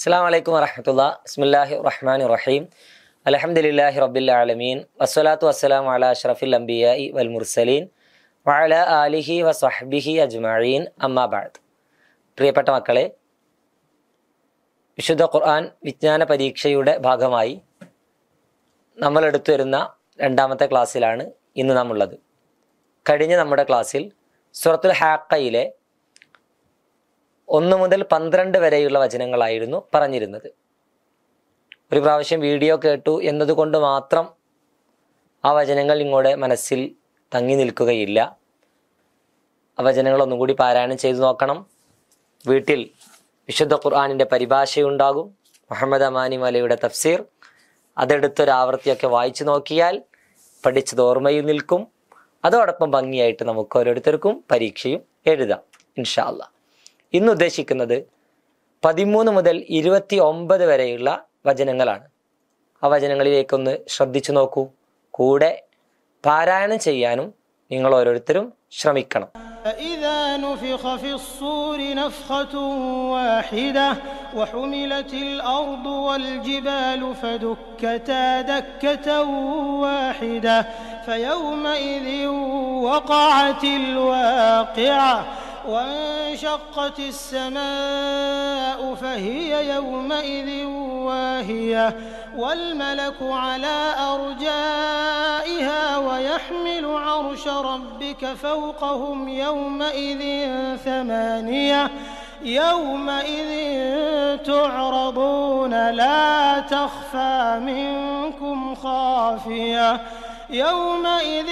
അസ്സാം വലൈക്കും വറഹമത്തുള്ള ബിസ്മില്ലാഹി റഹ്മാൻ റഹീം അലഹമുല്ലാഹി റബ്ബിൽ ആലമീൻ വസ്സലാത്തു വസ്സലാം അല അഷ്റഫിൽ അംബിയായി വൽ മുർസലീൻ വഅല ആലിഹി വസ്ഹബിഹി അജ്മീൻ അമ്മാബാദ് പ്രിയപ്പെട്ട മക്കളെ വിശുദ്ധ ഖുർആൻ വിജ്ഞാന പരീക്ഷയുടെ ഭാഗമായി നമ്മൾ എടുത്തു വരുന്ന രണ്ടാമത്തെ ക്ലാസ്സിലാണ് ഇന്ന് നമ്മുള്ളത് കഴിഞ്ഞ നമ്മുടെ ക്ലാസ്സിൽ സുറത്തുൽ ഹാക്കയിലെ ഒന്ന് മുതൽ പന്ത്രണ്ട് വരെയുള്ള വചനങ്ങളായിരുന്നു പറഞ്ഞിരുന്നത് ഒരു പ്രാവശ്യം വീഡിയോ കേട്ടു എന്നതുകൊണ്ട് മാത്രം ആ വചനങ്ങൾ ഇങ്ങോട്ട് മനസ്സിൽ തങ്ങി നിൽക്കുകയില്ല ആ വചനങ്ങൾ ഒന്നും കൂടി പാരായണം ചെയ്തു നോക്കണം വീട്ടിൽ വിശുദ്ധ ഖുർആാനിൻ്റെ പരിഭാഷയുണ്ടാകും മുഹമ്മദ് അമാനി മലയുടെ തഫ്സീർ അതെടുത്തൊരാവൃത്തിയൊക്കെ വായിച്ചു നോക്കിയാൽ പഠിച്ചത് ഓർമ്മയിൽ നിൽക്കും അതോടൊപ്പം ഭംഗിയായിട്ട് നമുക്ക് ഓരോരുത്തർക്കും പരീക്ഷയും എഴുതാം ഇൻഷാ അല്ലാ ഇന്ന് ഉദ്ദേശിക്കുന്നത് പതിമൂന്ന് മുതൽ ഇരുപത്തി ഒമ്പത് വരെയുള്ള വചനങ്ങളാണ് ആ വചനങ്ങളിലേക്കൊന്ന് ശ്രദ്ധിച്ചു നോക്കൂ കൂടെ പാരായണം ചെയ്യാനും നിങ്ങൾ ഓരോരുത്തരും ശ്രമിക്കണം فإذا نفخ في الصور نفخة واحدة وحملت الأرض والجبال فدكتا دكة واحدة فيومئذ وقعت الواقعة وانشقت السماء فهي يومئذ واهية والملك على أرجائها ويحمل عرش ربك فوقهم يومئذ ثمانية يومئذ تعرضون لا تخفى منكم خافية يومئذ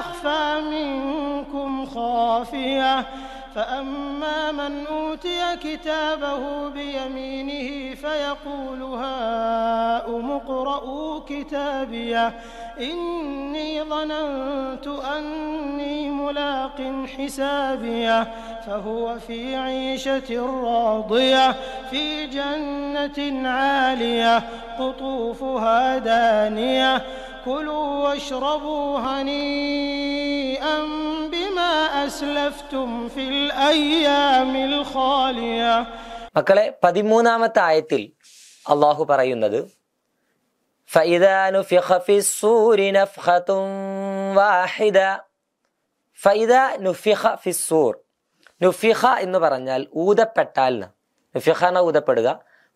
تخفى منكم خافية فأما من أوتي كتابه بيمينه فيقول هاؤم اقرءوا كتابيه إني ظننت أني ملاق حسابيه فهو في عيشة راضية في جنة عالية قطوفها دانية كلوا واشربوا هنيئا بما أسلفتم في الأيام الخالية മക്കളെ പതിമൂന്നാമത്തെ ആയത്തിൽ അള്ളാഹു പറയുന്നത് فإذا نفخ في الصور نفخة واحدة فإذا نفخ في الصور എന്ന് പറഞ്ഞാൽ ഊതപ്പെട്ടാൽ നുഫിഖ ഊതപ്പെടുക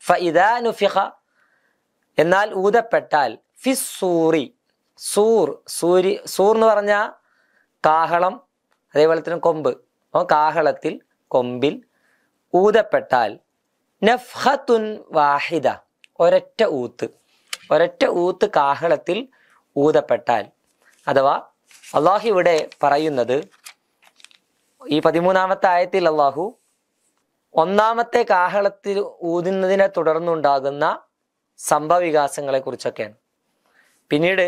ഫഇദ നുഫിഖ എന്നാൽ ഊതപ്പെട്ടാൽ ഫിസ്സൂറി സൂർ സൂര്യ സൂർ എന്ന് പറഞ്ഞാൽ കാഹളം അതേപോലെ തന്നെ കൊമ്പ് അപ്പോൾ കാഹളത്തിൽ കൊമ്പിൽ ഊതപ്പെട്ടാൽ നഫ്ഹത്തുൻ വാഹിദ ഒരൊറ്റ ഊത്ത് ഒരൊറ്റ ഊത്ത് കാഹളത്തിൽ ഊതപ്പെട്ടാൽ അഥവാ അള്ളാഹു ഇവിടെ പറയുന്നത് ഈ പതിമൂന്നാമത്തെ ആയത്തിൽ അള്ളാഹു ഒന്നാമത്തെ കാഹളത്തിൽ ഊതുന്നതിനെ തുടർന്നുണ്ടാകുന്ന വികാസങ്ങളെ കുറിച്ചൊക്കെയാണ് പിന്നീട്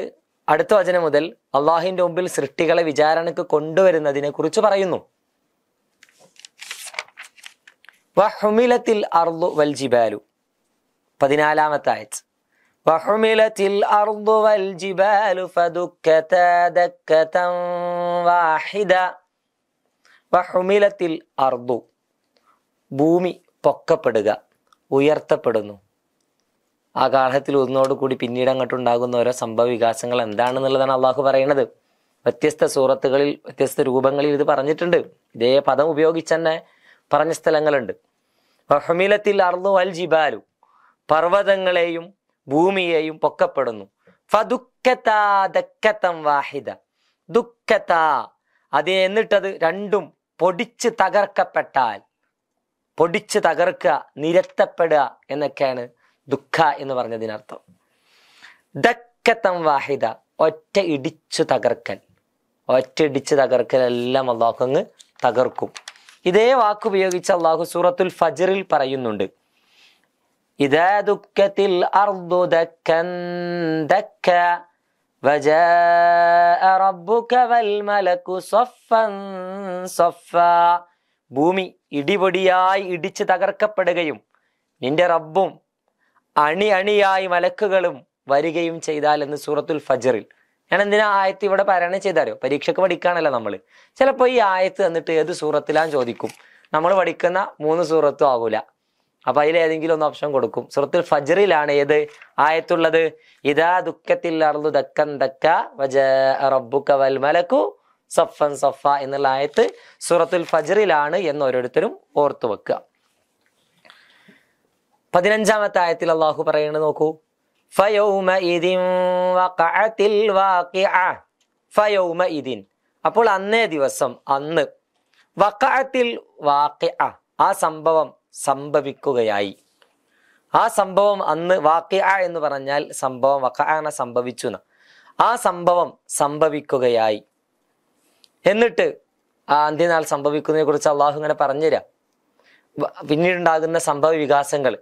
അടുത്ത വചനം മുതൽ അള്ളാഹിന്റെ മുമ്പിൽ സൃഷ്ടികളെ വിചാരണക്ക് കൊണ്ടുവരുന്നതിനെ കുറിച്ച് പറയുന്നു വഹുമിലത്തിൽ അർദു ആയത്ത് ഭൂമി പൊക്കപ്പെടുക ഉയർത്തപ്പെടുന്നു ആ കാലത്തിൽ ഒന്നോടുകൂടി പിന്നീട് ഉണ്ടാകുന്ന ഓരോ സംഭവ വികാസങ്ങൾ എന്താണെന്നുള്ളതാണ് അള്ളാഹു പറയുന്നത് വ്യത്യസ്ത സൂറത്തുകളിൽ വ്യത്യസ്ത രൂപങ്ങളിൽ ഇത് പറഞ്ഞിട്ടുണ്ട് ഇതേ പദം ഉപയോഗിച്ച് തന്നെ പറഞ്ഞ സ്ഥലങ്ങളുണ്ട് റഹ്മിലത്തിൽ അർന്നു അൽ ജിബാലു പർവ്വതങ്ങളെയും ഭൂമിയെയും പൊക്കപ്പെടുന്നു ഫദുക്കത്തം വാഹിദ ദുഃഖത്ത അത് എന്നിട്ടത് രണ്ടും പൊടിച്ച് തകർക്കപ്പെട്ടാൽ പൊടിച്ച് തകർക്കുക നിരത്തപ്പെടുക എന്നൊക്കെയാണ് ദുഃഖ എന്ന് പറഞ്ഞതിനർത്ഥം ദക്കത്തം വാഹിദ ഒറ്റ ഇടിച്ചു തകർക്കൽ ഒറ്റ ഇടിച്ചു തകർക്കൽ എല്ലാം അള്ളാഹു അങ്ങ് തകർക്കും ഇതേ വാക്ക് ഉപയോഗിച്ച് അള്ളാഹു സൂറത്തുൽ ഫജറിൽ പറയുന്നുണ്ട് ഇതേ ദുഃഖത്തിൽ അർദു دكا دكا ഭൂമി ഇടിപൊടിയായി ഇടിച്ചു തകർക്കപ്പെടുകയും നിന്റെ റബ്ബും അണി അണിയായി മലക്കുകളും വരികയും ചെയ്താൽ എന്ന് സൂറത്തുൽ ഫജറിൽ ഞാൻ എന്തിനാ ആയത്ത് ഇവിടെ പാരായണം ചെയ്താലോ പരീക്ഷക്ക് പഠിക്കാണല്ലോ നമ്മൾ ചിലപ്പോൾ ഈ ആയത്ത് എന്നിട്ട് ഏത് സൂറത്തിലാന്ന് ചോദിക്കും നമ്മൾ പഠിക്കുന്ന മൂന്ന് സൂറത്തും ആകൂല അപ്പൊ അതിൽ ഏതെങ്കിലും ഒന്ന് ഓപ്ഷൻ കൊടുക്കും സുഹൃത്തിൽ ഫജറിലാണ് ഏത് ആയത്തുള്ളത് ഇതാ ദുഃഖത്തിൽ അറുതു ദക്കൻ ദക്ക വജ റബ്ബുക്ക വൽ മലക്കു സഫൻ സഫ എന്നുള്ള ആയത്ത് സുഹൃത്തിൽ ഫജറിലാണ് എന്ന് ഓരോരുത്തരും ഓർത്തു വെക്കുക പതിനഞ്ചാമത്തെ ആയത്തിൽ അള്ളാഹു പറയുന്നത് നോക്കൂ അപ്പോൾ അന്നേ ദിവസം അന്ന് വക്കാത്തിൽ ആ സംഭവം സംഭവിക്കുകയായി ആ സംഭവം അന്ന് ആ എന്ന് പറഞ്ഞാൽ സംഭവം വക്കാന സംഭവിച്ചു ആ സംഭവം സംഭവിക്കുകയായി എന്നിട്ട് ആ അന്ത്യനാൾ സംഭവിക്കുന്നതിനെ കുറിച്ച് അള്ളാഹു ഇങ്ങനെ പറഞ്ഞുതരാം പിന്നീടുണ്ടാകുന്ന സംഭവ വികാസങ്ങൾ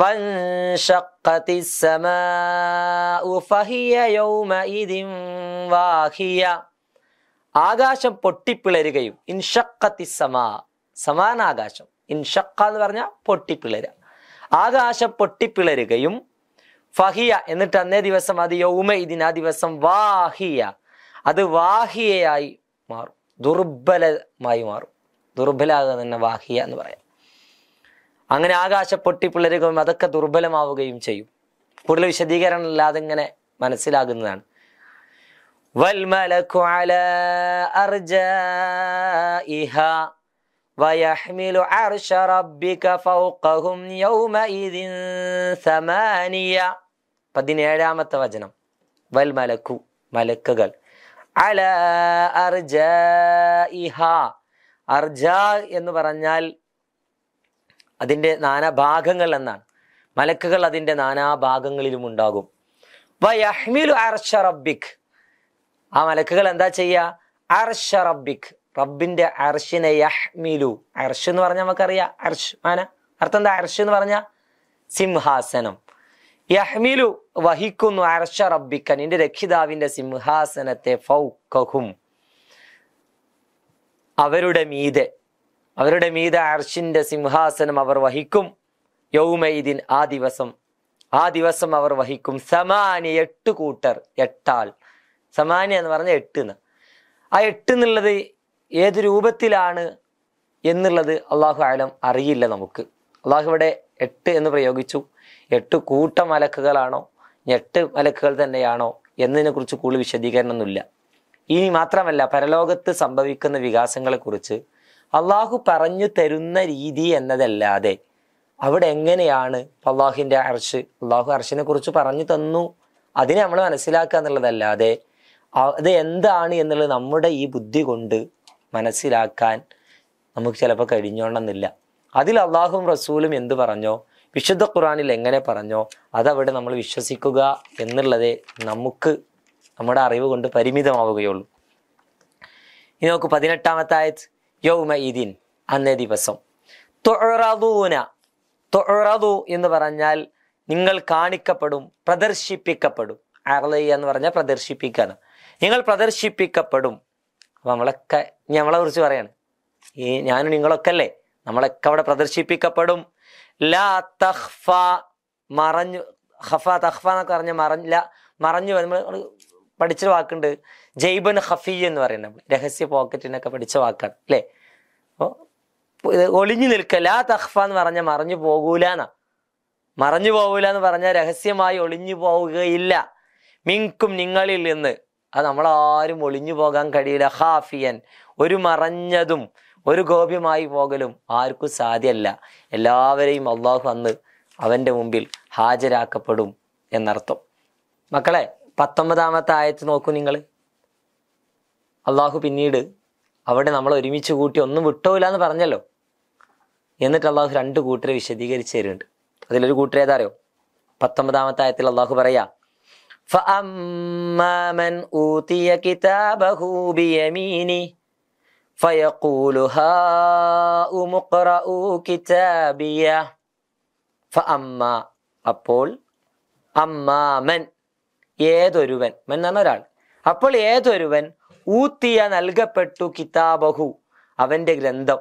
وانشقت السماء فهي يومئذ واهية ആകാശം പൊട്ടിപ്പിളരുകയും ഇൻഷക്കത്തി സമാ സമാന ആകാശം ഇൻഷക്ക എന്ന് പറഞ്ഞാൽ പൊട്ടിപ്പിളര ആകാശം പൊട്ടിപ്പിളരുകയും ഫഹിയ എന്നിട്ട് അന്നേ ദിവസം അത് യൗമ ഇതിന് ആ ദിവസം വാഹിയ അത് വാഹിയയായി മാറും ദുർബലമായി മാറും ദുർബലാകുക തന്നെ വാഹിയ എന്ന് പറയാം അങ്ങനെ ആകാശ പൊട്ടി അതൊക്കെ ദുർബലമാവുകയും ചെയ്യും കൂടുതൽ വിശദീകരണം ഇല്ലാതെ ഇങ്ങനെ മനസ്സിലാകുന്നതാണ് പതിനേഴാമത്തെ വചനം വൽ മലക്കു മലക്കുകൾ അല അർജ ഇഹ അർജ എന്ന് പറഞ്ഞാൽ അതിൻ്റെ നാനാഭാഗങ്ങൾ എന്നാണ് മലക്കുകൾ അതിൻ്റെ നാനാഭാഗങ്ങളിലും ഉണ്ടാകും വയഹ്മിലു റബ്ബിക് ആ മലക്കുകൾ എന്താ ചെയ്യുക റബ്ബിക് റബ്ബിന്റെ അർഷിനെ യഹ്മിലു അർഷ് എന്ന് പറഞ്ഞാൽ നമുക്കറിയാം അർഷ് ആന അർത്ഥം എന്താ അർഷ് എന്ന് പറഞ്ഞ സിംഹാസനം യഹ്മിലു വഹിക്കുന്നു അർഷ റബ്ബിക്കൻ നിന്റെ രക്ഷിതാവിന്റെ സിംഹാസനത്തെ ഫൗക്കഹും അവരുടെ മീതെ അവരുടെ മീത അർഷിൻ്റെ സിംഹാസനം അവർ വഹിക്കും യൗമൈദിൻ ആ ദിവസം ആ ദിവസം അവർ വഹിക്കും സമാനി എട്ട് കൂട്ടർ എട്ടാൾ സമാനി എന്ന് പറഞ്ഞാൽ എട്ട് എന്ന് ആ എട്ട് എന്നുള്ളത് ഏത് രൂപത്തിലാണ് എന്നുള്ളത് അള്ളാഹു ആലം അറിയില്ല നമുക്ക് അള്ളാഹു ഇവിടെ എട്ട് എന്ന് പ്രയോഗിച്ചു എട്ട് കൂട്ട മലക്കുകളാണോ എട്ട് മലക്കുകൾ തന്നെയാണോ എന്നതിനെ കുറിച്ച് കൂടുതൽ വിശദീകരണമൊന്നുമില്ല ഇനി മാത്രമല്ല പരലോകത്ത് സംഭവിക്കുന്ന വികാസങ്ങളെക്കുറിച്ച് അള്ളാഹു പറഞ്ഞു തരുന്ന രീതി എന്നതല്ലാതെ അവിടെ എങ്ങനെയാണ് അള്ളാഹുവിൻ്റെ അർഷ് അള്ളാഹു അർഷിനെ കുറിച്ച് പറഞ്ഞു തന്നു അതിനെ നമ്മൾ മനസ്സിലാക്കുക എന്നുള്ളതല്ലാതെ അത് എന്താണ് എന്നുള്ളത് നമ്മുടെ ഈ ബുദ്ധി കൊണ്ട് മനസ്സിലാക്കാൻ നമുക്ക് ചിലപ്പോൾ കഴിഞ്ഞോണമെന്നില്ല അതിൽ അള്ളാഹും റസൂലും എന്ത് പറഞ്ഞോ വിശുദ്ധ ഖുറാനിൽ എങ്ങനെ പറഞ്ഞോ അതവിടെ നമ്മൾ വിശ്വസിക്കുക എന്നുള്ളത് നമുക്ക് നമ്മുടെ അറിവ് കൊണ്ട് പരിമിതമാവുകയുള്ളൂ ഇനി നോക്ക് പതിനെട്ടാമത്തെ ആയത് യൗമ അന്നേ ദിവസം തൊഴറൂന തൊഴറു എന്ന് പറഞ്ഞാൽ നിങ്ങൾ കാണിക്കപ്പെടും പ്രദർശിപ്പിക്കപ്പെടും അറലയ്യ എന്ന് പറഞ്ഞാൽ പ്രദർശിപ്പിക്കാണ് നിങ്ങൾ പ്രദർശിപ്പിക്കപ്പെടും അപ്പൊ നമ്മളൊക്കെ നമ്മളെ കുറിച്ച് പറയാണ് ഈ ഞാനും നിങ്ങളൊക്കെ അല്ലേ നമ്മളൊക്കെ അവിടെ പ്രദർശിപ്പിക്കപ്പെടും ലാ തഹ്ഫ മറഞ്ഞു ഹഫ തഹ്ഫ എന്നൊക്കെ പറഞ്ഞ മറഞ്ഞ മറഞ്ഞു നമ്മൾ പഠിച്ചൊരു വാക്കുണ്ട് ജൈബൻ ഹഫി എന്ന് പറയുന്ന രഹസ്യ പോക്കറ്റിനൊക്കെ പഠിച്ച വാക്കാണ് അല്ലേ അപ്പോൾ ഒളിഞ്ഞു നിൽക്കുക ലാ തഹ്ഫ എന്ന് പറഞ്ഞ മറഞ്ഞു പോകൂല മറഞ്ഞു പോകൂല എന്ന് പറഞ്ഞാൽ രഹസ്യമായി ഒളിഞ്ഞു പോവുകയില്ല മിങ്കും നിങ്ങളിൽ നിന്ന് അത് നമ്മളാരും ഒളിഞ്ഞു പോകാൻ കഴിയില്ല ഹാഫിയൻ ഒരു മറഞ്ഞതും ഒരു ഗോപ്യമായി പോകലും ആർക്കും സാധ്യല്ല എല്ലാവരെയും അള്ളാഹു അന്ന് അവൻ്റെ മുമ്പിൽ ഹാജരാക്കപ്പെടും എന്നർത്ഥം മക്കളെ പത്തൊമ്പതാമത്തെ ആയത്ത് നോക്കൂ നിങ്ങൾ അള്ളാഹു പിന്നീട് അവിടെ നമ്മൾ ഒരുമിച്ച് കൂട്ടി ഒന്നും വിട്ടോയില്ല എന്ന് പറഞ്ഞല്ലോ എന്നിട്ട് അള്ളാഹു രണ്ട് കൂട്ടരെ വിശദീകരിച്ച് തരുന്നുണ്ട് അതിലൊരു കൂട്ടർ ഏതാറിയോ പത്തൊമ്പതാമത്തെ ആയത്തിൽ അള്ളാഹു പറയാ കിതാബഹു ബിയമീനി അപ്പോൾ അമ്മാമൻ ഏതൊരുവൻ മൻ എന്നാണ് ഒരാൾ അപ്പോൾ ഏതൊരുവൻ ഊത്തിയ നൽകപ്പെട്ടു കിതാബഹു അവന്റെ ഗ്രന്ഥം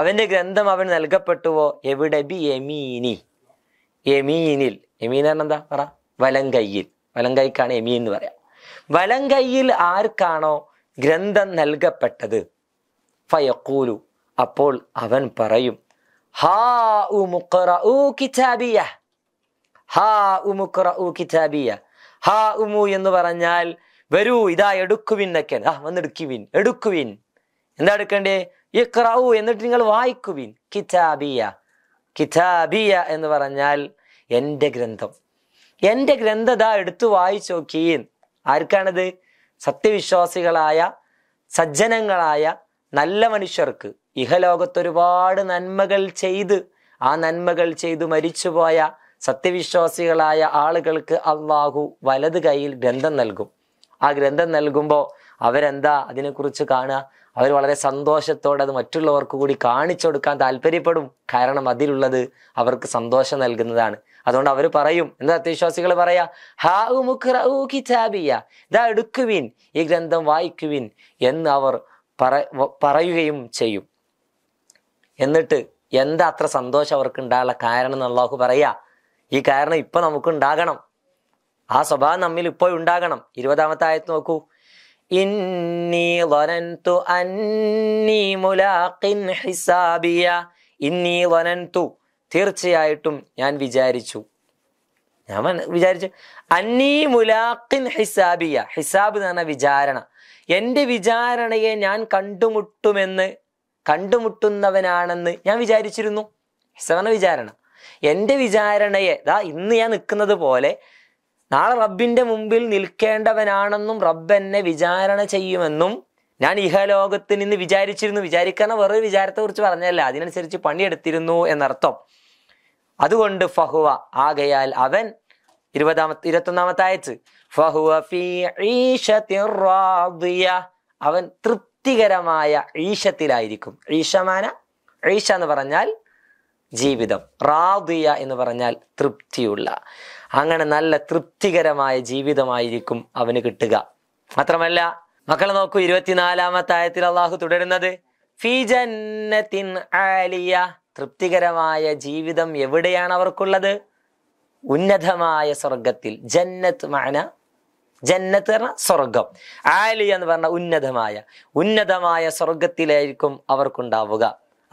അവന്റെ ഗ്രന്ഥം അവൻ നൽകപ്പെട്ടുവോ എവിടെ ബി എമീനി എമീനിൽ എമീൻ എന്താ പറ വലം കൈക്കാണ് എമീൻ എന്ന് പറയാം വലങ്കയ്യിൽ ആർക്കാണോ ഗ്രന്ഥം നൽകപ്പെട്ടത് ഫയക്കൂലു അപ്പോൾ അവൻ പറയും ഹാ ഉ മുക്കറ ഊ കിതാബിയ ഹാ ഉ മുക്കറ ഊ കിതാബിയ ഹാ ഉമു എന്ന് പറഞ്ഞാൽ വരൂ ഇതാ എടുക്കുവിൻ എന്നൊക്കെയാണ് ആ വന്നെടുക്കുവിൻ എടുക്കുവിൻ എന്താ എടുക്കണ്ടേ ഈ ക്രൌ എന്നിട്ട് നിങ്ങൾ വായിക്കുവിൻ കിതാബിയ കിതാബിയ എന്ന് പറഞ്ഞാൽ എൻ്റെ ഗ്രന്ഥം എൻ്റെ ഇതാ എടുത്തു വായിച്ചു നോക്കീൻ ആർക്കാണത് സത്യവിശ്വാസികളായ സജ്ജനങ്ങളായ നല്ല മനുഷ്യർക്ക് ഇഹലോകത്ത് ഒരുപാട് നന്മകൾ ചെയ്ത് ആ നന്മകൾ ചെയ്ത് മരിച്ചുപോയ സത്യവിശ്വാസികളായ ആളുകൾക്ക് അള്ളാഹു വലത് കൈയിൽ ഗ്രന്ഥം നൽകും ആ ഗ്രന്ഥം നൽകുമ്പോൾ അവരെന്താ അതിനെക്കുറിച്ച് കാണുക അവർ വളരെ സന്തോഷത്തോടെ അത് മറ്റുള്ളവർക്ക് കൂടി കാണിച്ചു കൊടുക്കാൻ താല്പര്യപ്പെടും കാരണം അതിലുള്ളത് അവർക്ക് സന്തോഷം നൽകുന്നതാണ് അതുകൊണ്ട് അവർ പറയും എന്താ അത്യവിശ്വാസികൾ പറയാ കിതാബിയ ഇതാ എടുക്കുവിൻ ഈ ഗ്രന്ഥം വായിക്കുവിൻ എന്ന് അവർ പറയുകയും ചെയ്യും എന്നിട്ട് എന്താ അത്ര സന്തോഷം അവർക്ക് ഉണ്ടാകാനുള്ള കാരണം എന്ന് പറയാ ഈ കാരണം ഇപ്പൊ നമുക്ക് ഉണ്ടാകണം ആ സ്വഭാവം നമ്മിൽ ഇപ്പോൾ ഉണ്ടാകണം ഇരുപതാമത്തെ ആയത്ത് നോക്കൂ ഇന്നി വനന്തു അന്നി മുലാഖിൻ ഹിസാബിയ ഇന്നി വനന്തു തീർച്ചയായിട്ടും ഞാൻ വിചാരിച്ചു ഞാൻ വിചാരിച്ചു അന്നീ മുലാഖിൻ ഹിസാബിയ ഹിസാബ് എന്ന് പറഞ്ഞ വിചാരണ എൻ്റെ വിചാരണയെ ഞാൻ കണ്ടുമുട്ടുമെന്ന് കണ്ടുമുട്ടുന്നവനാണെന്ന് ഞാൻ വിചാരിച്ചിരുന്നു ഹിസാബ് വിചാരണ എൻ്റെ വിചാരണയെ ദാ ഇന്ന് ഞാൻ നിൽക്കുന്നത് പോലെ നാളെ റബ്ബിന്റെ മുമ്പിൽ നിൽക്കേണ്ടവനാണെന്നും റബ്ബ് എന്നെ വിചാരണ ചെയ്യുമെന്നും ഞാൻ ഇഹലോകത്ത് നിന്ന് വിചാരിച്ചിരുന്നു വിചാരിക്കുന്ന വേറൊരു വിചാരത്തെ കുറിച്ച് പറഞ്ഞല്ല അതിനനുസരിച്ച് പണിയെടുത്തിരുന്നു എന്നർത്ഥം അതുകൊണ്ട് ഫഹുവ ആകയാൽ അവൻ ഇരുപതാമത്തെ ഇരുപത്തൊന്നാമത്തെ അയച്ച് അവൻ തൃപ്തികരമായ ഈശത്തിലായിരിക്കും ഈശമാന ഈശ എന്ന് പറഞ്ഞാൽ ജീവിതം റാദിയ എന്ന് പറഞ്ഞാൽ തൃപ്തിയുള്ള അങ്ങനെ നല്ല തൃപ്തികരമായ ജീവിതമായിരിക്കും അവന് കിട്ടുക മാത്രമല്ല മക്കളെ നോക്കൂ ഇരുപത്തിനാലാമത്തെ ആയത്തിൽ അള്ളാഹു തുടരുന്നത് ഫിജന്നത്തിൻ ആലിയ തൃപ്തികരമായ ജീവിതം എവിടെയാണ് അവർക്കുള്ളത് ഉന്നതമായ സ്വർഗത്തിൽ ജന്നത്ത് മാന ജന്നത്ത് പറഞ്ഞ സ്വർഗം ആലി എന്ന് പറഞ്ഞ ഉന്നതമായ ഉന്നതമായ സ്വർഗത്തിലായിരിക്കും അവർക്കുണ്ടാവുക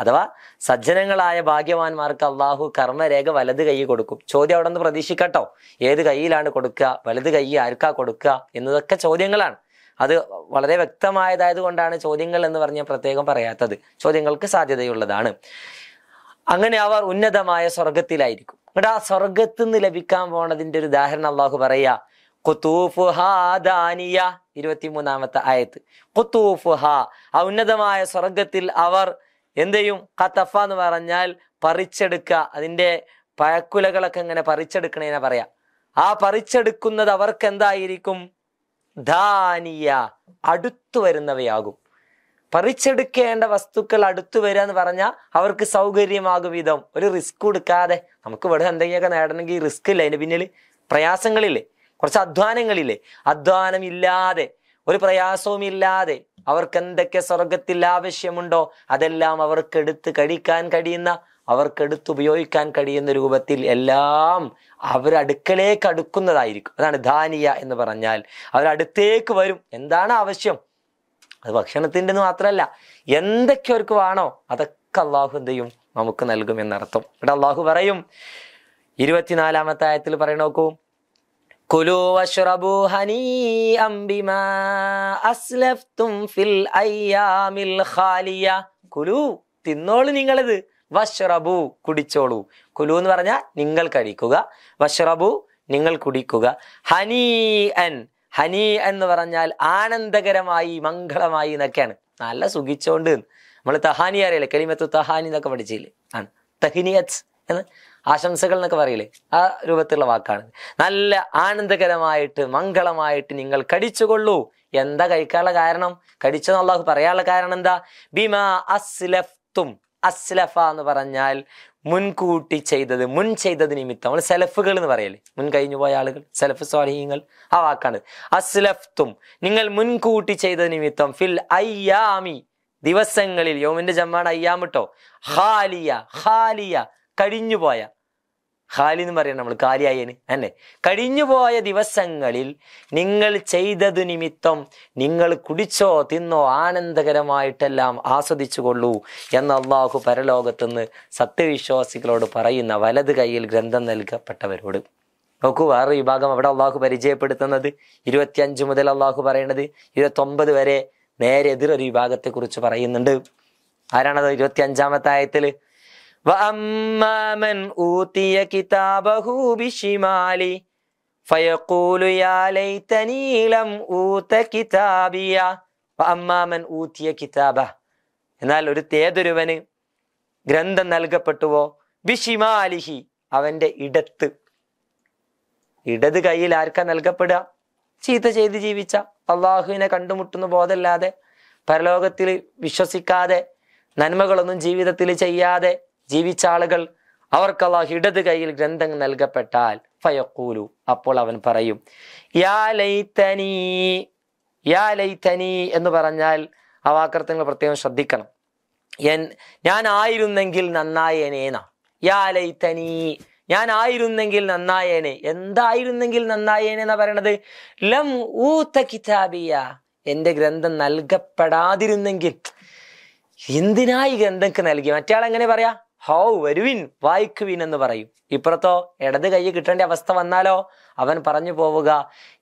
അഥവാ സജ്ജനങ്ങളായ ഭാഗ്യവാന്മാർക്ക് അള്ളാഹു കർമ്മരേഖ വലത് കൈ കൊടുക്കും ചോദ്യം അവിടെ നിന്ന് പ്രതീക്ഷിക്കട്ടോ ഏത് കൈയിലാണ് കൊടുക്കുക വലത് കൈ ആർക്കാ കൊടുക്കുക എന്നതൊക്കെ ചോദ്യങ്ങളാണ് അത് വളരെ വ്യക്തമായതായത് കൊണ്ടാണ് ചോദ്യങ്ങൾ എന്ന് പറഞ്ഞ പ്രത്യേകം പറയാത്തത് ചോദ്യങ്ങൾക്ക് സാധ്യതയുള്ളതാണ് അങ്ങനെ അവർ ഉന്നതമായ സ്വർഗത്തിലായിരിക്കും എന്നിട്ട് ആ സ്വർഗത്തു നിന്ന് ലഭിക്കാൻ പോണതിന്റെ ഒരു ഉദാഹരണം അള്ളാഹു പറയാ ഖുത്തൂഫുഹാദാനിയ ഇരുപത്തിമൂന്നാമത്തെ ആയത്ത് ഖുത്തൂഫുഹ ആ ഉന്നതമായ സ്വർഗത്തിൽ അവർ എന്ത് ചെയ്യും കത്തഫ എന്ന് പറഞ്ഞാൽ പറിച്ചെടുക്കുക അതിൻ്റെ പഴക്കുലകളൊക്കെ എങ്ങനെ പറിച്ചെടുക്കണേനെ പറയാം ആ പറിച്ചെടുക്കുന്നത് അവർക്ക് എന്തായിരിക്കും ധാനിയ അടുത്തു വരുന്നവയാകും പറിച്ചെടുക്കേണ്ട വസ്തുക്കൾ അടുത്തു വരിക എന്ന് പറഞ്ഞാൽ അവർക്ക് സൗകര്യമാകും വിധം ഒരു റിസ്ക് കൊടുക്കാതെ നമുക്ക് ഇവിടെ എന്തെങ്കിലുമൊക്കെ നേടണമെങ്കിൽ റിസ്ക് ഇല്ല അതിന് പിന്നിൽ പ്രയാസങ്ങളില്ലേ കുറച്ച് അധ്വാനങ്ങളില്ലേ അധ്വാനം ഇല്ലാതെ ഒരു പ്രയാസവും ഇല്ലാതെ അവർക്ക് എന്തൊക്കെ സ്വർഗത്തിൽ ആവശ്യമുണ്ടോ അതെല്ലാം അവർക്ക് എടുത്ത് കഴിക്കാൻ കഴിയുന്ന അവർക്ക് എടുത്ത് ഉപയോഗിക്കാൻ കഴിയുന്ന രൂപത്തിൽ എല്ലാം അവരടുക്കലേക്ക് അടുക്കുന്നതായിരിക്കും അതാണ് ധാനിയ എന്ന് പറഞ്ഞാൽ അവരടുത്തേക്ക് വരും എന്താണ് ആവശ്യം അത് ഭക്ഷണത്തിൻ്റെ മാത്രമല്ല എന്തൊക്കെ അവർക്ക് വേണോ അതൊക്കെ അള്ളാഹു എന്ത് നമുക്ക് നൽകും എന്നർത്ഥം ഇവിടെ അള്ളാഹു പറയും ഇരുപത്തിനാലാമത്തെ ആയത്തിൽ പറയണോക്കൂ കുലു അസ്ലഫ്തും ഫിൽ കുലു തിന്നോളൂ നിങ്ങളത് വഷറബു കുടിച്ചോളൂ കുലു എന്ന് പറഞ്ഞാൽ നിങ്ങൾ കഴിക്കുക വഷറബു നിങ്ങൾ കുടിക്കുക ഹനി അൻ ഹനി എന്ന് പറഞ്ഞാൽ ആനന്ദകരമായി മംഗളമായി എന്നൊക്കെയാണ് നല്ല സുഖിച്ചോണ്ട് നമ്മൾ തഹാനി അറിയില്ലേ കലിമത്ത് തഹാനി എന്നൊക്കെ പഠിച്ചില്ലേ ആണ് തഹിനിയത്ത് എന്ന് ആശംസകൾ എന്നൊക്കെ പറയില്ലേ ആ രൂപത്തിലുള്ള വാക്കാണ് നല്ല ആനന്ദകരമായിട്ട് മംഗളമായിട്ട് നിങ്ങൾ കടിച്ചുകൊള്ളൂ എന്താ കഴിക്കാനുള്ള കാരണം കടിച്ചെന്ന് അള്ളാഹു പറയാനുള്ള കാരണം എന്താ ബിമാ അസ്ലഫ്തും അസ്ലഫ എന്ന് പറഞ്ഞാൽ മുൻകൂട്ടി ചെയ്തത് മുൻ ചെയ്തത് നിമിത്തം നമ്മൾ സെലഫുകൾ എന്ന് പറയല്ലേ മുൻ കഴിഞ്ഞു പോയ ആളുകൾ സെലഫ് സ്വാധീനങ്ങൾ ആ വാക്കാണ് അസ്ലഫ്തും നിങ്ങൾ മുൻകൂട്ടി ചെയ്ത നിമിത്തം ഫിൽ അയ്യാമി ദിവസങ്ങളിൽ യോമിന്റെ ജമ്മാണ് അയ്യാമിട്ടോ ഹാലിയ ഹാലിയ പോയ ഖാലി എന്ന് പറയാം നമ്മൾ കാലിയായേന് അല്ലേ കഴിഞ്ഞു പോയ ദിവസങ്ങളിൽ നിങ്ങൾ ചെയ്തതു നിമിത്തം നിങ്ങൾ കുടിച്ചോ തിന്നോ ആനന്ദകരമായിട്ടെല്ലാം ആസ്വദിച്ചു കൊള്ളൂ എന്ന് അള്ളാഹു പരലോകത്തുനിന്ന് സത്യവിശ്വാസികളോട് പറയുന്ന വലത് കൈയിൽ ഗ്രന്ഥം നൽകപ്പെട്ടവരോട് നോക്കൂ വേറെ വിഭാഗം അവിടെ അള്ളാഹു പരിചയപ്പെടുത്തുന്നത് ഇരുപത്തിയഞ്ച് മുതൽ അള്ളാഹു പറയുന്നത് ഇരുപത്തൊമ്പത് വരെ നേരെ എതിരൊരു കുറിച്ച് പറയുന്നുണ്ട് ആരാണത് ഇരുപത്തി അഞ്ചാമത്തെ ആയത്തിൽ وأمامن أوتي كتابه بشمالي فيقول يا ليتني لم أوت كتابيا وأمامن أوتي كتابه എന്നാൽ ഒരു തേതൊരുവന് ഗ്രന്ഥം നൽകപ്പെട്ടുവോ ബിഷിമാലിഹി അവന്റെ ഇടത്ത് ഇടത് കയ്യിൽ ആർക്കാ നൽകപ്പെടുക ചീത്ത ചെയ്ത് ജീവിച്ച അള്ളാഹുവിനെ കണ്ടുമുട്ടുന്ന ബോധമില്ലാതെ പരലോകത്തിൽ വിശ്വസിക്കാതെ നന്മകളൊന്നും ജീവിതത്തിൽ ചെയ്യാതെ ജീവിച്ച ആളുകൾ അവർക്ക് അള്ളാഹു ഇടത് കൈയിൽ ഗ്രന്ഥം നൽകപ്പെട്ടാൽ ഫയക്കൂലു അപ്പോൾ അവൻ പറയും യാ ലൈത്തനി യാ ലൈത്തനി എന്ന് പറഞ്ഞാൽ ആ വാക്കർത്ഥങ്ങൾ പ്രത്യേകം ശ്രദ്ധിക്കണം എൻ ഞാൻ ആയിരുന്നെങ്കിൽ നന്നായനേന യാ ലൈത്തനി ഞാൻ ആയിരുന്നെങ്കിൽ നന്നായേനെ എന്തായിരുന്നെങ്കിൽ നന്നായേനെ എന്നാ പറയണത് ലം ഊത്ത കിതാബിയ എന്റെ ഗ്രന്ഥം നൽകപ്പെടാതിരുന്നെങ്കിൽ എന്തിനായി ഗ്രന്ഥക്ക് നൽകി മറ്റേ ആൾ എങ്ങനെ പറയാ ഹൗ വരുവിൻ വായിക്കുവിൻ എന്ന് പറയും ഇപ്പുറത്തോ ഇടത് കൈ കിട്ടേണ്ട അവസ്ഥ വന്നാലോ അവൻ പറഞ്ഞു പോവുക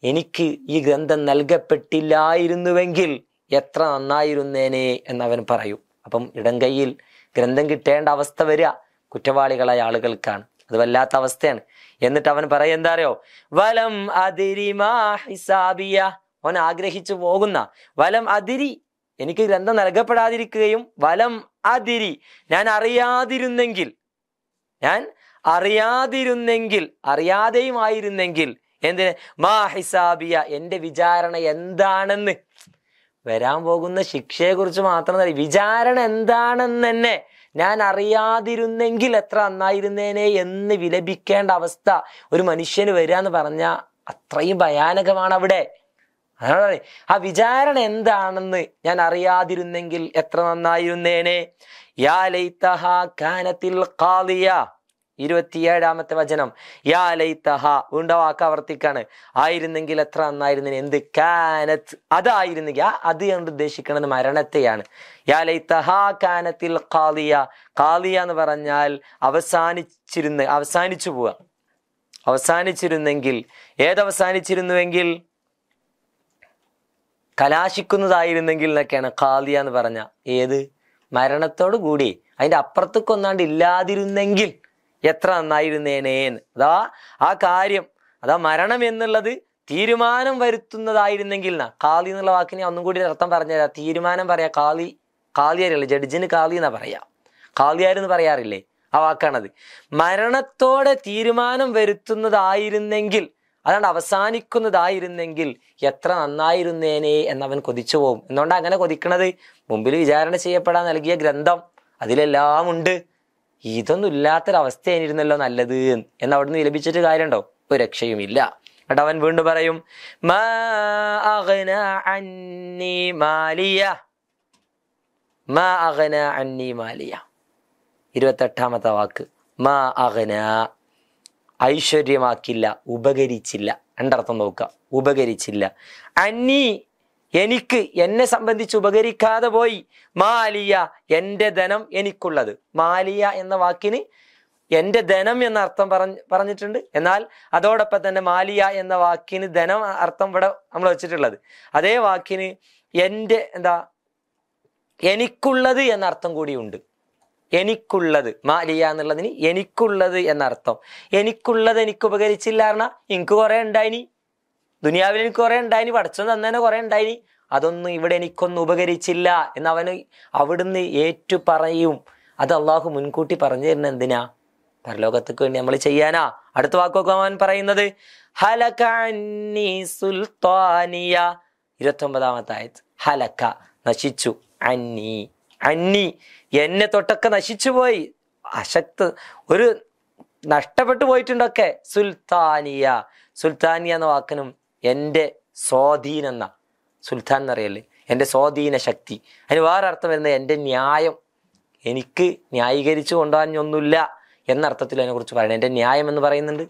എനിക്ക് ഈ ഗ്രന്ഥം നൽകപ്പെട്ടില്ലായിരുന്നുവെങ്കിൽ എത്ര നന്നായിരുന്നേനെ എന്ന് അവൻ പറയും അപ്പം ഇടം കൈയിൽ ഗ്രന്ഥം കിട്ടേണ്ട അവസ്ഥ വരിക കുറ്റവാളികളായ ആളുകൾക്കാണ് അത് വല്ലാത്ത അവസ്ഥയാണ് എന്നിട്ട് അവൻ എന്താ അറിയോ വലം അതിരിമാ ഹിസാബിയ അവൻ ആഗ്രഹിച്ചു പോകുന്ന വലം അതിരി എനിക്ക് ഗ്രന്ഥം നൽകപ്പെടാതിരിക്കുകയും വലം അതിരി ഞാൻ അറിയാതിരുന്നെങ്കിൽ ഞാൻ അറിയാതിരുന്നെങ്കിൽ അറിയാതെയും ആയിരുന്നെങ്കിൽ എന്തിന് മാ ഹിസാബിയ എൻ്റെ വിചാരണ എന്താണെന്ന് വരാൻ പോകുന്ന ശിക്ഷയെക്കുറിച്ച് മാത്രം വിചാരണ എന്താണെന്ന് തന്നെ ഞാൻ അറിയാതിരുന്നെങ്കിൽ എത്ര നന്നായിരുന്നേനെ എന്ന് വിലപിക്കേണ്ട അവസ്ഥ ഒരു മനുഷ്യന് വരിക എന്ന് പറഞ്ഞ അത്രയും ഭയാനകമാണ് അവിടെ അതാണ് ആ വിചാരണ എന്താണെന്ന് ഞാൻ അറിയാതിരുന്നെങ്കിൽ എത്ര നന്നായിരുന്നേനെ കാനത്തിൽ കാളിയ ഇരുപത്തിയേഴാമത്തെ വചനം യാ ലൈത്തഹ വീണ്ടും വാക്ക് ആവർത്തിക്കാണ് ആയിരുന്നെങ്കിൽ എത്ര നന്നായിരുന്നേനെ എന്ത് കാനത്ത് അതായിരുന്നെങ്കിൽ ആ അത് കൊണ്ട് ഉദ്ദേശിക്കുന്നത് മരണത്തെയാണ് യാ ലൈത്തഹ കാനത്തിൽ കാലിയ കാലിയ എന്ന് പറഞ്ഞാൽ അവസാനിച്ചിരുന്ന് അവസാനിച്ചു പോവുക അവസാനിച്ചിരുന്നെങ്കിൽ ഏതവസാനിച്ചിരുന്നുവെങ്കിൽ കലാശിക്കുന്നതായിരുന്നെങ്കിൽ എന്നൊക്കെയാണ് ഖാദിയ എന്ന് പറഞ്ഞ ഏത് മരണത്തോടു കൂടി അതിൻ്റെ ഒന്നാണ്ട് ഇല്ലാതിരുന്നെങ്കിൽ എത്ര നന്നായിരുന്നേനേന്ന് അതാ ആ കാര്യം അതാ മരണം എന്നുള്ളത് തീരുമാനം വരുത്തുന്നതായിരുന്നെങ്കിൽ എന്നാ കാളി എന്നുള്ള വാക്കിനെ ഒന്നും കൂടി അർത്ഥം പറഞ്ഞുതരാം തീരുമാനം പറയാ കാളി കാളിയാരല്ലേ ജഡ്ജിന് കാളി എന്നാ പറയാ കാളിയാരെന്ന് പറയാറില്ലേ ആ വാക്കാണത് മരണത്തോടെ തീരുമാനം വരുത്തുന്നതായിരുന്നെങ്കിൽ അതുകൊണ്ട് അവസാനിക്കുന്നതായിരുന്നെങ്കിൽ എത്ര നന്നായിരുന്നേനെ എന്നവൻ കൊതിച്ചു പോകും എന്തുകൊണ്ട് അങ്ങനെ കൊതിക്കണത് മുമ്പിൽ വിചാരണ ചെയ്യപ്പെടാൻ നൽകിയ ഗ്രന്ഥം അതിലെല്ലാം ഉണ്ട് ഇതൊന്നും ഇല്ലാത്തൊരവസ്ഥയായിരുന്നല്ലോ നല്ലത് എന്ന് അവിടുന്ന് ലഭിച്ചിട്ട് കാര്യമുണ്ടോ ഒരു രക്ഷയുമില്ല എന്നിട്ട് അവൻ വീണ്ടും പറയും ഇരുപത്തെട്ടാമത്തെ വാക്ക് മാ അഗന ഐശ്വര്യമാക്കില്ല ഉപകരിച്ചില്ല രണ്ടർത്ഥം നോക്കുക ഉപകരിച്ചില്ല അന്നി എനിക്ക് എന്നെ സംബന്ധിച്ച് ഉപകരിക്കാതെ പോയി മാലിയ എൻ്റെ ധനം എനിക്കുള്ളത് മാലിയ എന്ന വാക്കിന് എൻ്റെ ധനം എന്ന അർത്ഥം പറഞ്ഞ് പറഞ്ഞിട്ടുണ്ട് എന്നാൽ അതോടൊപ്പം തന്നെ മാലിയ എന്ന വാക്കിന് ധനം അർത്ഥം ഇവിടെ നമ്മൾ വെച്ചിട്ടുള്ളത് അതേ വാക്കിന് എൻ്റെ എന്താ എനിക്കുള്ളത് എന്ന അർത്ഥം കൂടിയുണ്ട് എനിക്കുള്ളത് മാലിയ എന്നുള്ളതിന് എനിക്കുള്ളത് എന്നർത്ഥം എനിക്കുള്ളത് എനിക്ക് ഉപകരിച്ചില്ല കാരണം എനിക്ക് കുറെ ഉണ്ടായിനി ദുനിയാവിൽ എനിക്ക് കുറെ ഉണ്ടായിനി പഠിച്ചോന്ന് തന്നേനെ കുറെ ഉണ്ടായിനി അതൊന്നും ഇവിടെ എനിക്കൊന്നും ഉപകരിച്ചില്ല എന്ന് അവന് അവിടുന്ന് ഏറ്റു പറയും അത് അള്ളാഹു മുൻകൂട്ടി പറഞ്ഞു തരുന്ന എന്തിനാ പരലോകത്തേക്ക് വേണ്ടി നമ്മൾ ചെയ്യാനാ അടുത്ത വാക്കൊക്കെ അവൻ പറയുന്നത് ഇരുപത്തി ഒമ്പതാമത്തായത് ഹലക്ക നശിച്ചു അന്നീ അന്നി എന്നെ തൊട്ടൊക്കെ നശിച്ചുപോയി അശക്ത് ഒരു നഷ്ടപ്പെട്ടു പോയിട്ടുണ്ടൊക്കെ സുൽത്താനിയ സുൽത്താനിയ എന്ന വാക്കിനും എൻ്റെ സ്വാധീന എന്ന സുൽത്താൻ എന്നറിയല്ലേ എൻ്റെ സ്വാധീന ശക്തി അതിന് വേറെ അർത്ഥം വരുന്നത് എൻ്റെ ന്യായം എനിക്ക് ന്യായീകരിച്ചു കൊണ്ടുപോകാനൊന്നുമില്ല എന്നർത്ഥത്തിൽ അതിനെക്കുറിച്ച് പറയണം എൻ്റെ ന്യായം എന്ന് പറയുന്നുണ്ട്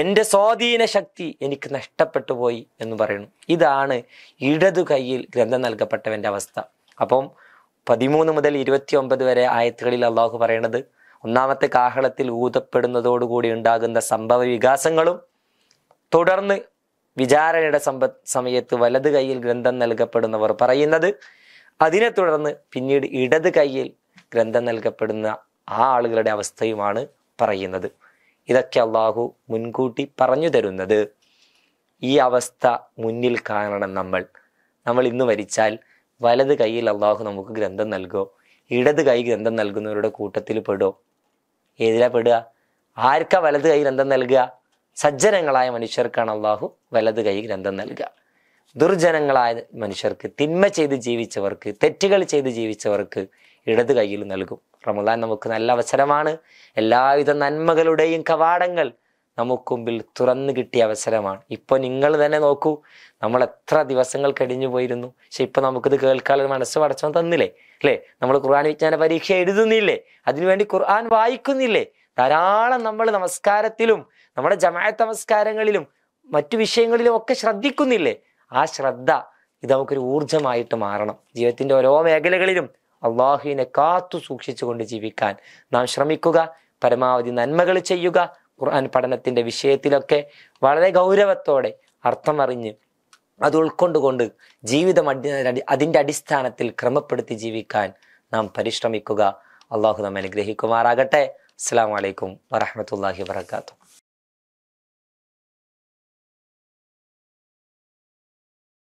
എൻ്റെ സ്വാധീന ശക്തി എനിക്ക് നഷ്ടപ്പെട്ടു പോയി എന്ന് പറയുന്നു ഇതാണ് ഇടതു കൈയിൽ ഗ്രന്ഥം നൽകപ്പെട്ടവൻ്റെ അവസ്ഥ അപ്പം പതിമൂന്ന് മുതൽ ഇരുപത്തി ഒമ്പത് വരെ ആയത്തുകളിൽ അള്ളാഹു പറയണത് ഒന്നാമത്തെ കാഹളത്തിൽ ഊതപ്പെടുന്നതോടുകൂടി ഉണ്ടാകുന്ന സംഭവ വികാസങ്ങളും തുടർന്ന് വിചാരണയുടെ സമ്പ സമയത്ത് വലത് കൈയിൽ ഗ്രന്ഥം നൽകപ്പെടുന്നവർ പറയുന്നത് അതിനെ തുടർന്ന് പിന്നീട് ഇടത് കൈയിൽ ഗ്രന്ഥം നൽകപ്പെടുന്ന ആ ആളുകളുടെ അവസ്ഥയുമാണ് പറയുന്നത് ഇതൊക്കെ അള്ളാഹു മുൻകൂട്ടി പറഞ്ഞു തരുന്നത് ഈ അവസ്ഥ മുന്നിൽ കാണണം നമ്മൾ നമ്മൾ ഇന്ന് മരിച്ചാൽ വലത് കൈയിൽ അള്ളാഹു നമുക്ക് ഗ്രന്ഥം നൽകുമോ ഇടത് കൈ ഗ്രന്ഥം നൽകുന്നവരുടെ കൂട്ടത്തിൽ പെടുമോ ഏതിലാ പെടുക ആർക്കാ വലത് കൈ ഗ്രന്ഥം നൽകുക സജ്ജനങ്ങളായ മനുഷ്യർക്കാണ് അള്ളാഹു വലത് കൈ ഗ്രന്ഥം നൽകുക ദുർജനങ്ങളായ മനുഷ്യർക്ക് തിന്മ ചെയ്ത് ജീവിച്ചവർക്ക് തെറ്റുകൾ ചെയ്ത് ജീവിച്ചവർക്ക് ഇടത് കൈയിൽ നൽകും റമദാൻ നമുക്ക് നല്ല അവസരമാണ് എല്ലാവിധ നന്മകളുടെയും കവാടങ്ങൾ നമുക്ക് മുമ്പിൽ തുറന്നു കിട്ടിയ അവസരമാണ് ഇപ്പൊ നിങ്ങൾ തന്നെ നോക്കൂ നമ്മൾ എത്ര ദിവസങ്ങൾ കഴിഞ്ഞു പോയിരുന്നു പക്ഷെ ഇപ്പൊ നമുക്കിത് കേൾക്കാനുള്ള മനസ്സ് പടച്ചോ തന്നില്ലേ അല്ലെ നമ്മൾ ഖുർആൻ വിജ്ഞാന പരീക്ഷ എഴുതുന്നില്ലേ അതിനുവേണ്ടി ഖുർആൻ വായിക്കുന്നില്ലേ ധാരാളം നമ്മൾ നമസ്കാരത്തിലും നമ്മുടെ ജമാഅത്ത് നമസ്കാരങ്ങളിലും മറ്റു വിഷയങ്ങളിലും ഒക്കെ ശ്രദ്ധിക്കുന്നില്ലേ ആ ശ്രദ്ധ ഇത് നമുക്കൊരു ഊർജമായിട്ട് മാറണം ജീവിതത്തിന്റെ ഓരോ മേഖലകളിലും അള്ളാഹുവിനെ കാത്തു സൂക്ഷിച്ചുകൊണ്ട് ജീവിക്കാൻ നാം ശ്രമിക്കുക പരമാവധി നന്മകൾ ചെയ്യുക ഖുർആൻ പഠനത്തിന്റെ വിഷയത്തിലൊക്കെ വളരെ ഗൗരവത്തോടെ അറിഞ്ഞ് അത് ഉൾക്കൊണ്ടുകൊണ്ട് ജീവിതം അതിൻ്റെ അടിസ്ഥാനത്തിൽ ക്രമപ്പെടുത്തി ജീവിക്കാൻ നാം പരിശ്രമിക്കുക അള്ളാഹു നാം അനുഗ്രഹിക്കുമാറാകട്ടെ അസ്സാം വലൈക്കും വറഹമത്തല്ലാഹി വാത്തു